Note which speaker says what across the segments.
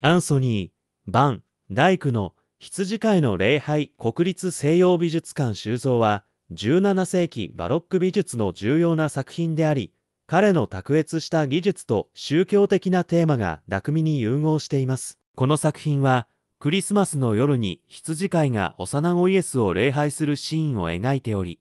Speaker 1: アンソニー・バン・ダイクの羊飼いの礼拝国立西洋美術館収蔵は17世紀バロック美術の重要な作品であり、彼の卓越した技術と宗教的なテーマが巧みに融合しています。この作品は、クリスマスの夜に羊飼いが幼子イエスを礼拝するシーンを描いており、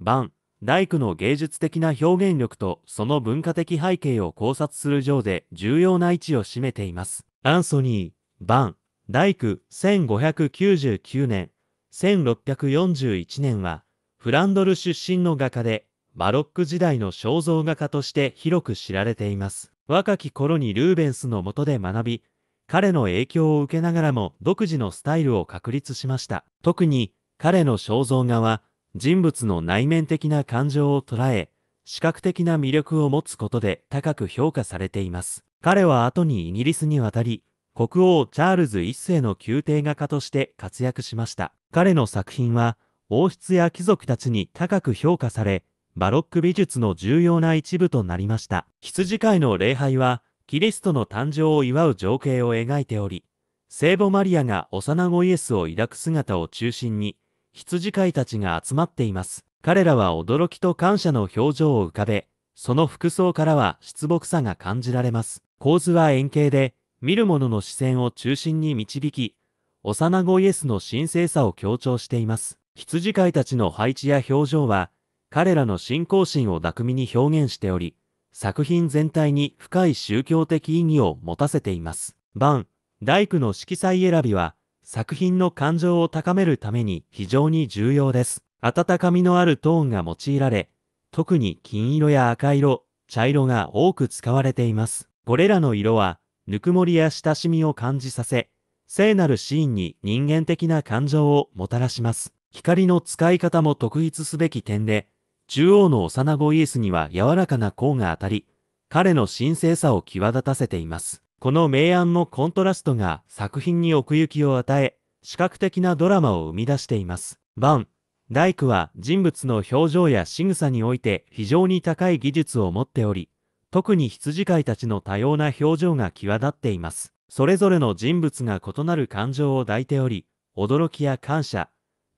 Speaker 1: バン・大工の芸術的な表現力とその文化的背景を考察する上で重要な位置を占めています。アンソニー・バン・大工1599年、1641年は、フランドル出身の画家で、バロック時代の肖像画家として広く知られています。若き頃にルーベンスの下で学び、彼の影響を受けながらも独自のスタイルを確立しました。特に、彼の肖像画は、人物の内面的な感情を捉え、視覚的な魅力を持つことで高く評価されています。彼は後にイギリスに渡り、国王チャールズ一世の宮廷画家として活躍しました。彼の作品は、王室や貴族たちに高く評価され、バロック美術の重要な一部となりました。羊飼いの礼拝は、キリストの誕生を祝う情景を描いており、聖母マリアが幼子イエスを抱く姿を中心に、羊飼いたちが集まっています。彼らは驚きと感謝の表情を浮かべ、その服装からは出木さが感じられます。構図は円形で、見る者の視線を中心に導き、幼子イエスの神聖さを強調しています。羊飼いたちの配置や表情は、彼らの信仰心を巧みに表現しており、作品全体に深い宗教的意義を持たせています。番、大工の色彩選びは、作品の感情を高めるために非常に重要です。温かみのあるトーンが用いられ、特に金色や赤色、茶色が多く使われています。これらの色は、ぬくもりや親しみを感じさせ、聖なるシーンに人間的な感情をもたらします。光の使い方も特筆すべき点で、中央の幼子イエスには柔らかな光が当たり、彼の神聖さを際立たせています。この明暗のコントラストが作品に奥行きを与え、視覚的なドラマを生み出しています。バン、大工は人物の表情や仕草において非常に高い技術を持っており、特に羊飼いたちの多様な表情が際立っています。それぞれの人物が異なる感情を抱いており、驚きや感謝、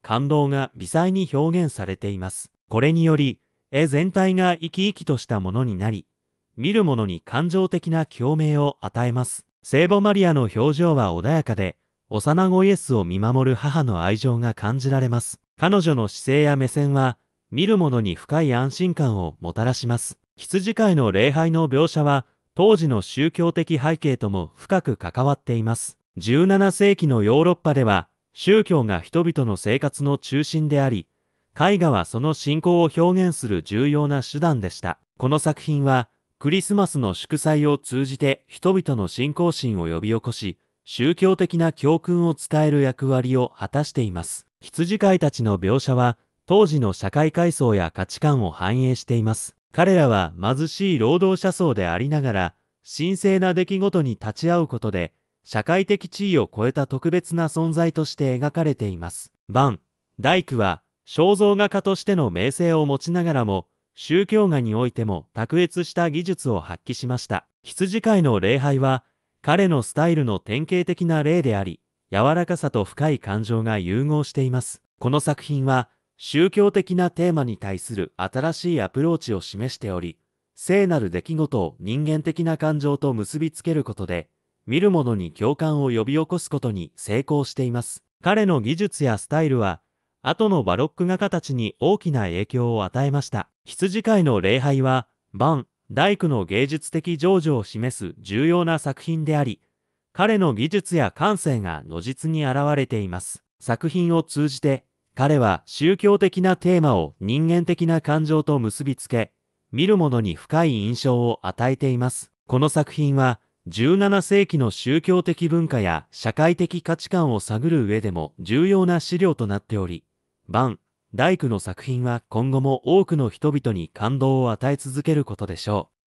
Speaker 1: 感動が微細に表現されています。これにより、絵全体が生き生きとしたものになり、見る者に感情的な共鳴を与えます。聖母マリアの表情は穏やかで、幼子イエスを見守る母の愛情が感じられます。彼女の姿勢や目線は、見る者に深い安心感をもたらします。羊飼いの礼拝の描写は、当時の宗教的背景とも深く関わっています。17世紀のヨーロッパでは、宗教が人々の生活の中心であり、絵画はその信仰を表現する重要な手段でした。この作品は、クリスマスの祝祭を通じて人々の信仰心を呼び起こし、宗教的な教訓を伝える役割を果たしています。羊飼いたちの描写は、当時の社会階層や価値観を反映しています。彼らは貧しい労働者層でありながら、神聖な出来事に立ち会うことで、社会的地位を超えた特別な存在として描かれています。バン、大工は、肖像画家としての名声を持ちながらも、宗教画においても卓越した技術を発揮しました。羊飼いの礼拝は、彼のスタイルの典型的な例であり、柔らかさと深い感情が融合しています。この作品は、宗教的なテーマに対する新しいアプローチを示しており、聖なる出来事を人間的な感情と結びつけることで、見る者に共感を呼び起こすことに成功しています。彼の技術やスタイルは、後のバロック画家たちに大きな影響を与えました。羊飼いの礼拝は、バン、大工の芸術的情緒を示す重要な作品であり、彼の技術や感性が如実に現れています。作品を通じて、彼は宗教的なテーマを人間的な感情と結びつけ、見る者に深い印象を与えています。この作品は、17世紀の宗教的文化や社会的価値観を探る上でも重要な資料となっており、バン・大工の作品は今後も多くの人々に感動を与え続けることでしょう。